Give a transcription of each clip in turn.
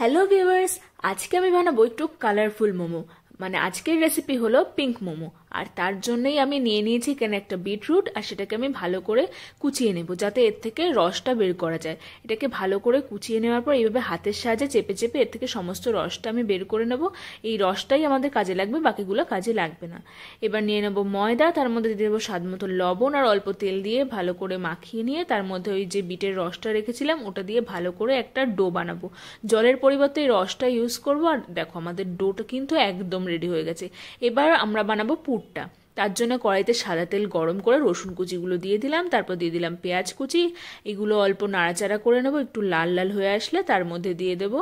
hello viewers আজকে আমি বানাবো একটু কালারফুল মোমো মানে আজকের রেসিপি হলো পিঙ্ক মোমো আর তার জন্যই আমি নিয়ে নিয়েছি এখানে একটা বিটরুট আর সেটাকে আমি ভালো করে কুচিয়ে নেব যাতে এর থেকে রসটা বের করা যায় এটাকে ভালো করে কুচিয়ে নেওয়ার পর এইভাবে হাতের সাহায্যে চেপে চেপে এর থেকে সমস্ত রসটা আমি বের করে নেব এই রসটাই আমাদের কাজে লাগবে বাকিগুলো কাজে লাগবে না এবার নিয়ে নেব ময়দা তার মধ্যে দিয়ে দেবো স্বাদ মতো লবণ আর অল্প তেল দিয়ে ভালো করে মাখিয়ে নিয়ে তার মধ্যে ওই যে বিটের রসটা রেখেছিলাম ওটা দিয়ে ভালো করে একটা ডো বানাবো জলের পরিবর্তে এই রসটা ইউজ করবো আর দেখো আমাদের ডোটা কিন্তু একদম রেডি হয়ে গেছে এবার আমরা বানাবো পুর পুরটা তার জন্য কড়াইতে সাদা তেল গরম করে রসুন কুচিগুলো দিয়ে দিলাম তারপর দিয়ে দিলাম পেঁয়াজ কুচি এগুলো অল্প নাড়াচাড়া করে নেবো একটু লাল লাল হয়ে আসলে তার মধ্যে দিয়ে দেব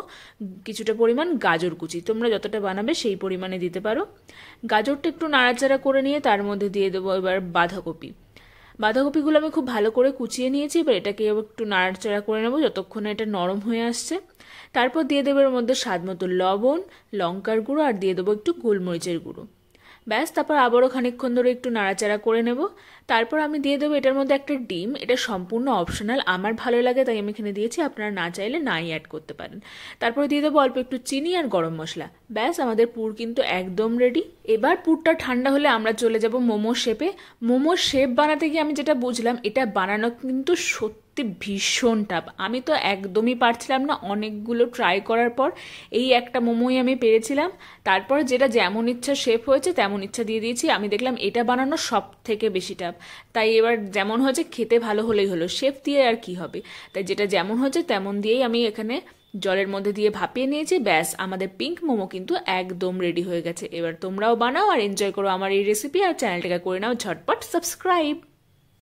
কিছুটা পরিমাণ গাজর কুচি তোমরা যতটা বানাবে সেই পরিমাণে দিতে পারো গাজরটা একটু নাড়াচাড়া করে নিয়ে তার মধ্যে দিয়ে দেবো এবার বাঁধাকপি বাঁধাকপিগুলো আমি খুব ভালো করে কুচিয়ে নিয়েছি এবার এটাকে একটু নাড়াচাড়া করে নেবো যতক্ষণে এটা নরম হয়ে আসছে তারপর দিয়ে দেবো এর মধ্যে স্বাদ মতো লবণ লঙ্কার গুঁড়ো আর দিয়ে দেবো একটু গোলমরিচের গুঁড়ো ব্যাস তারপর আবারও খানিকক্ষণ ধরে একটু নাড়াচাড়া করে নেব তারপর আমি দিয়ে দেবো এটার মধ্যে একটা ডিম এটা সম্পূর্ণ অপশনাল আমার ভালো লাগে তাই আমি এখানে দিয়েছি আপনারা না চাইলে নাই অ্যাড করতে পারেন তারপরে দিয়ে দেবো অল্প একটু চিনি আর গরম মশলা ব্যাস আমাদের পুর কিন্তু একদম রেডি এবার পুরটা ঠান্ডা হলে আমরা চলে যাব মোমো শেপে মোমো শেপ বানাতে গিয়ে আমি যেটা বুঝলাম এটা বানানো কিন্তু সত্যি ভীষণ টাপ আমি তো একদমই পারছিলাম না অনেকগুলো ট্রাই করার পর এই একটা মোমোই আমি পেরেছিলাম তারপর যেটা যেমন ইচ্ছা শেপ হয়েছে তেমন ইচ্ছা দিয়ে দিয়েছি আমি দেখলাম এটা বানানো সব থেকে বেশি টাপ তাই এবার যেমন হয়েছে খেতে ভালো হলেই হলো শেপ দিয়ে আর কি হবে তাই যেটা যেমন হয়েছে তেমন দিয়েই আমি এখানে জলের মধ্যে দিয়ে ভাপিয়ে নিয়েছি ব্যাস আমাদের পিঙ্ক মোমো কিন্তু একদম রেডি হয়ে গেছে এবার তোমরাও বানাও আর এনজয় করো আমার এই রেসিপি আর চ্যানেলটাকে করে নাও ঝটপট সাবস্ক্রাইব